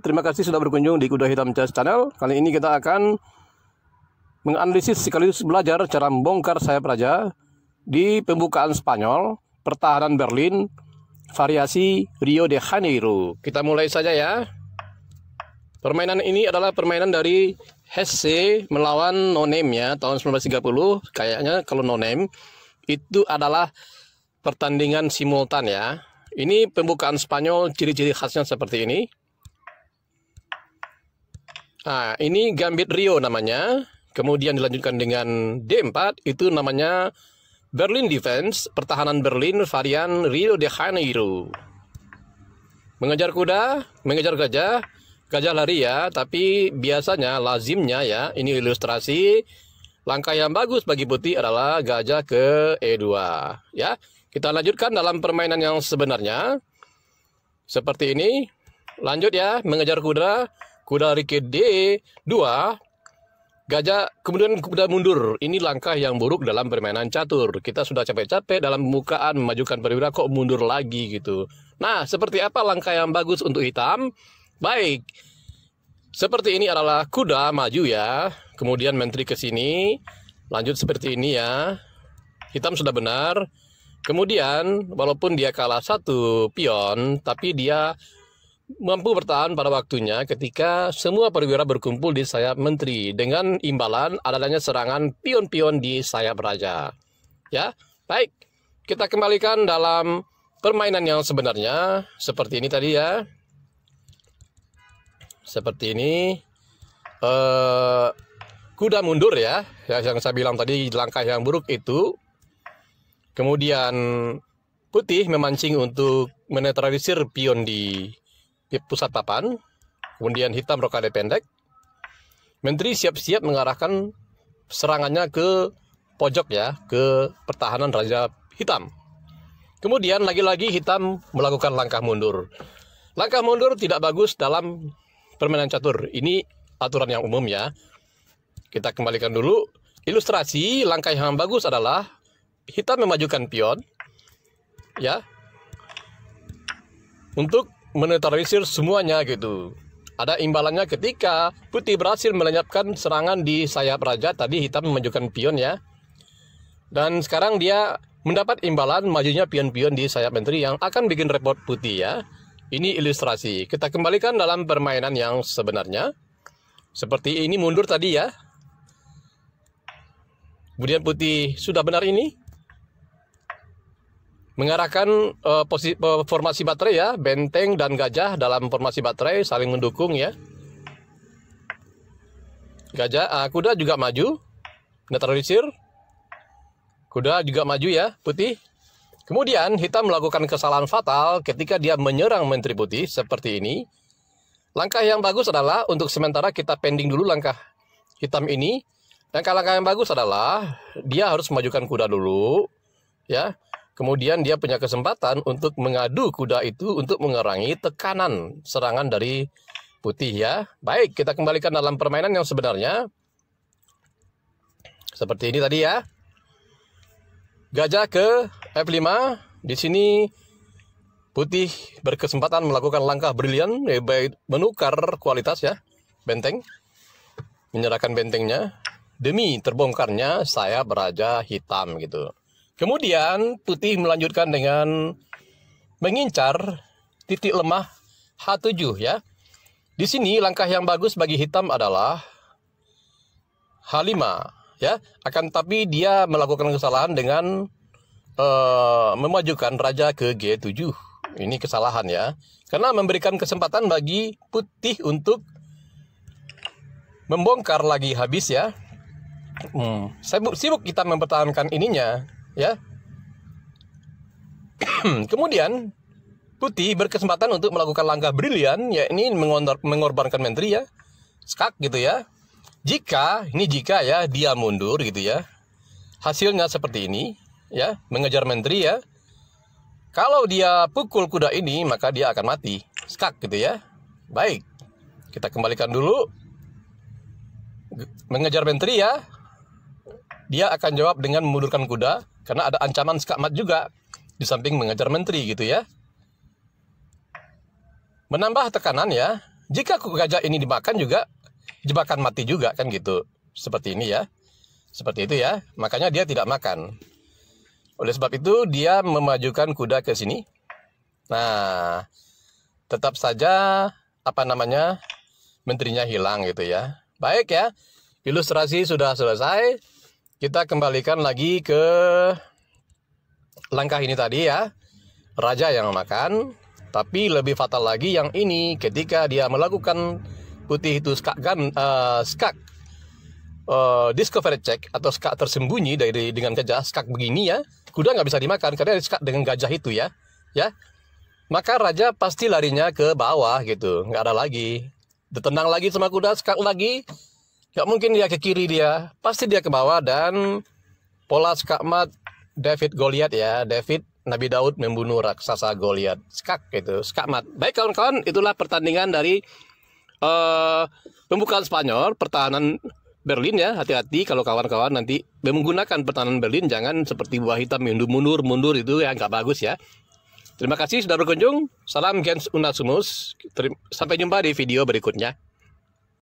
terima kasih sudah berkunjung di Kuda Hitam Jazz Channel. Kali ini kita akan menganalisis sekaligus belajar cara membongkar sayap raja di pembukaan Spanyol, pertahanan Berlin, variasi Rio de Janeiro. Kita mulai saja ya. Permainan ini adalah permainan dari Hesse melawan No Name ya tahun 1930. Kayaknya kalau No Name itu adalah pertandingan simultan ya. Ini pembukaan Spanyol ciri-ciri khasnya seperti ini. Nah, ini gambit Rio namanya. Kemudian dilanjutkan dengan D4 itu namanya Berlin Defense, pertahanan Berlin varian Rio de Janeiro. Mengejar kuda, mengejar gajah, gajah lari ya, tapi biasanya lazimnya ya, ini ilustrasi langkah yang bagus bagi putih adalah gajah ke E2 ya. Kita lanjutkan dalam permainan yang sebenarnya. Seperti ini. Lanjut ya, mengejar kuda, Kuda Rike D2 Gajah kemudian kuda mundur. Ini langkah yang buruk dalam permainan catur. Kita sudah capek-capek dalam pembukaan memajukan perwira kok mundur lagi gitu. Nah, seperti apa langkah yang bagus untuk hitam? Baik. Seperti ini adalah kuda maju ya. Kemudian menteri ke sini. Lanjut seperti ini ya. Hitam sudah benar. Kemudian walaupun dia kalah satu pion, tapi dia mampu bertahan pada waktunya ketika semua perwira berkumpul di sayap menteri dengan imbalan adanya serangan pion-pion di sayap raja. Ya, baik. Kita kembalikan dalam permainan yang sebenarnya seperti ini tadi ya. Seperti ini. Eh, kuda mundur ya. ya yang saya bilang tadi langkah yang buruk itu. Kemudian putih memancing untuk menetralisir pion di Ya, pusat papan, kemudian hitam rokade pendek. Menteri siap-siap mengarahkan serangannya ke pojok ya, ke pertahanan Raja Hitam. Kemudian lagi-lagi Hitam melakukan langkah mundur. Langkah mundur tidak bagus dalam permainan catur. Ini aturan yang umum ya. Kita kembalikan dulu. Ilustrasi langkah yang bagus adalah Hitam memajukan pion. Ya. Untuk menetralisir semuanya gitu. Ada imbalannya ketika putih berhasil melenyapkan serangan di sayap raja tadi hitam memajukan pion ya. Dan sekarang dia mendapat imbalan majunya pion-pion di sayap menteri yang akan bikin repot putih ya. Ini ilustrasi. Kita kembalikan dalam permainan yang sebenarnya. Seperti ini mundur tadi ya. Kemudian putih sudah benar ini mengarahkan uh, eh, posisi, uh, eh, formasi baterai ya, benteng dan gajah dalam formasi baterai saling mendukung ya. Gajah, uh, kuda juga maju, netralisir. Kuda juga maju ya, putih. Kemudian hitam melakukan kesalahan fatal ketika dia menyerang menteri putih seperti ini. Langkah yang bagus adalah untuk sementara kita pending dulu langkah hitam ini. Langkah-langkah yang bagus adalah dia harus memajukan kuda dulu, ya Kemudian dia punya kesempatan untuk mengadu kuda itu untuk mengurangi tekanan serangan dari putih ya. Baik, kita kembalikan dalam permainan yang sebenarnya. Seperti ini tadi ya. Gajah ke F5. Di sini putih berkesempatan melakukan langkah brilian eh, menukar kualitas ya benteng. Menyerahkan bentengnya demi terbongkarnya saya beraja hitam gitu. Kemudian putih melanjutkan dengan mengincar titik lemah H7 ya. Di sini langkah yang bagus bagi hitam adalah H5 ya. Akan tapi dia melakukan kesalahan dengan uh, memajukan raja ke G7. Ini kesalahan ya. Karena memberikan kesempatan bagi putih untuk membongkar lagi habis ya. Hmm. sibuk kita mempertahankan ininya ya. Kemudian Putih berkesempatan untuk melakukan langkah brilian, yakni mengorbankan menteri ya, skak gitu ya. Jika ini jika ya dia mundur gitu ya, hasilnya seperti ini ya, mengejar menteri ya. Kalau dia pukul kuda ini maka dia akan mati, skak gitu ya. Baik, kita kembalikan dulu. Mengejar menteri ya, dia akan jawab dengan memundurkan kuda. Karena ada ancaman skamat juga di samping mengejar menteri gitu ya. Menambah tekanan ya, jika kuku gajah ini dimakan juga jebakan mati juga kan gitu. Seperti ini ya. Seperti itu ya. Makanya dia tidak makan. Oleh sebab itu dia memajukan kuda ke sini. Nah, tetap saja apa namanya? menterinya hilang gitu ya. Baik ya. Ilustrasi sudah selesai. Kita kembalikan lagi ke langkah ini tadi ya. Raja yang makan, tapi lebih fatal lagi yang ini ketika dia melakukan putih itu skak gan, uh, skak uh, discovery check atau skak tersembunyi dari dengan gajah skak begini ya kuda nggak bisa dimakan karena skak dengan gajah itu ya ya maka raja pasti larinya ke bawah gitu nggak ada lagi ditendang lagi sama kuda skak lagi Gak mungkin dia ke kiri dia, pasti dia ke bawah dan pola skakmat David Goliat ya, David Nabi Daud membunuh raksasa Goliat. Skak itu, skakmat. Baik kawan-kawan, itulah pertandingan dari uh, pembukaan Spanyol, pertahanan Berlin ya, hati-hati kalau kawan-kawan nanti menggunakan pertahanan Berlin jangan seperti buah hitam mundur-mundur mundur itu ya nggak bagus ya. Terima kasih sudah berkunjung. Salam Gens Unasumus. Sampai jumpa di video berikutnya.